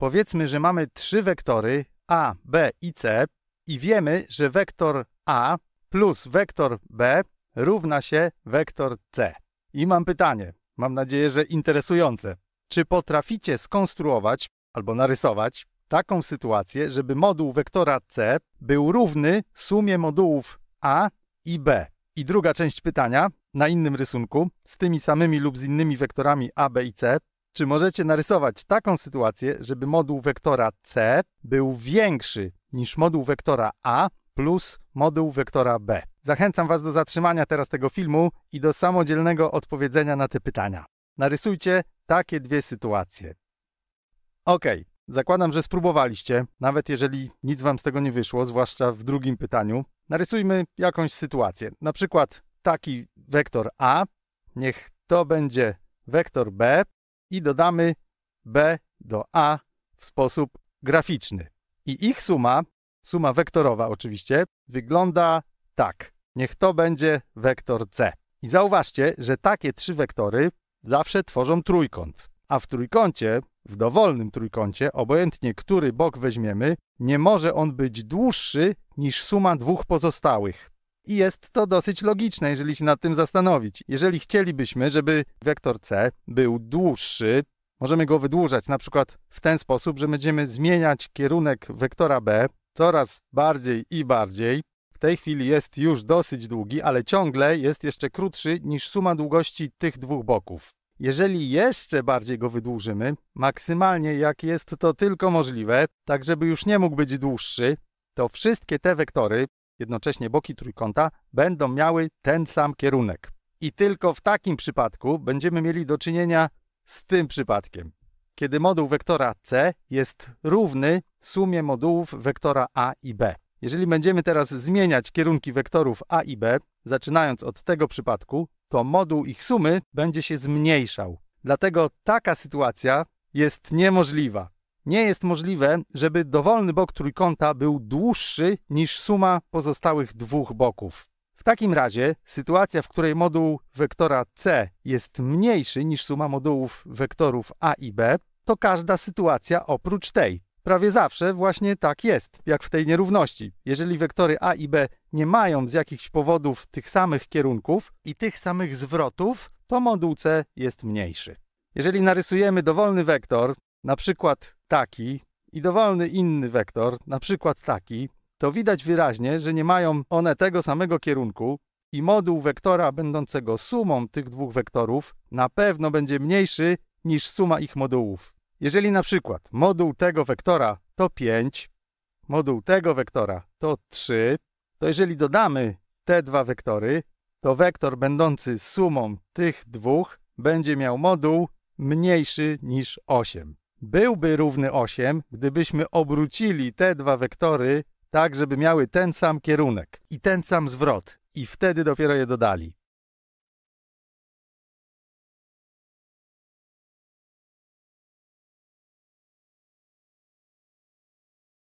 Powiedzmy, że mamy trzy wektory a, b i c i wiemy, że wektor a plus wektor b równa się wektor c. I mam pytanie, mam nadzieję, że interesujące. Czy potraficie skonstruować albo narysować taką sytuację, żeby moduł wektora c był równy sumie modułów a i b? I druga część pytania, na innym rysunku, z tymi samymi lub z innymi wektorami a, b i c, czy możecie narysować taką sytuację, żeby moduł wektora C był większy niż moduł wektora A plus moduł wektora B? Zachęcam Was do zatrzymania teraz tego filmu i do samodzielnego odpowiedzenia na te pytania. Narysujcie takie dwie sytuacje. Ok, zakładam, że spróbowaliście, nawet jeżeli nic Wam z tego nie wyszło, zwłaszcza w drugim pytaniu. Narysujmy jakąś sytuację, na przykład taki wektor A, niech to będzie wektor B i dodamy b do a w sposób graficzny. I ich suma, suma wektorowa oczywiście, wygląda tak. Niech to będzie wektor c. I zauważcie, że takie trzy wektory zawsze tworzą trójkąt. A w trójkącie, w dowolnym trójkącie, obojętnie który bok weźmiemy, nie może on być dłuższy niż suma dwóch pozostałych. I jest to dosyć logiczne, jeżeli się nad tym zastanowić. Jeżeli chcielibyśmy, żeby wektor C był dłuższy, możemy go wydłużać na przykład w ten sposób, że będziemy zmieniać kierunek wektora B coraz bardziej i bardziej. W tej chwili jest już dosyć długi, ale ciągle jest jeszcze krótszy niż suma długości tych dwóch boków. Jeżeli jeszcze bardziej go wydłużymy, maksymalnie jak jest to tylko możliwe, tak żeby już nie mógł być dłuższy, to wszystkie te wektory jednocześnie boki trójkąta, będą miały ten sam kierunek. I tylko w takim przypadku będziemy mieli do czynienia z tym przypadkiem, kiedy moduł wektora C jest równy sumie modułów wektora A i B. Jeżeli będziemy teraz zmieniać kierunki wektorów A i B, zaczynając od tego przypadku, to moduł ich sumy będzie się zmniejszał. Dlatego taka sytuacja jest niemożliwa nie jest możliwe, żeby dowolny bok trójkąta był dłuższy niż suma pozostałych dwóch boków. W takim razie sytuacja, w której moduł wektora c jest mniejszy niż suma modułów wektorów a i b, to każda sytuacja oprócz tej. Prawie zawsze właśnie tak jest, jak w tej nierówności. Jeżeli wektory a i b nie mają z jakichś powodów tych samych kierunków i tych samych zwrotów, to moduł c jest mniejszy. Jeżeli narysujemy dowolny wektor, na przykład taki i dowolny inny wektor, na przykład taki, to widać wyraźnie, że nie mają one tego samego kierunku i moduł wektora będącego sumą tych dwóch wektorów na pewno będzie mniejszy niż suma ich modułów. Jeżeli na przykład moduł tego wektora to 5, moduł tego wektora to 3, to jeżeli dodamy te dwa wektory, to wektor będący sumą tych dwóch będzie miał moduł mniejszy niż 8 byłby równy 8, gdybyśmy obrócili te dwa wektory tak, żeby miały ten sam kierunek i ten sam zwrot. I wtedy dopiero je dodali.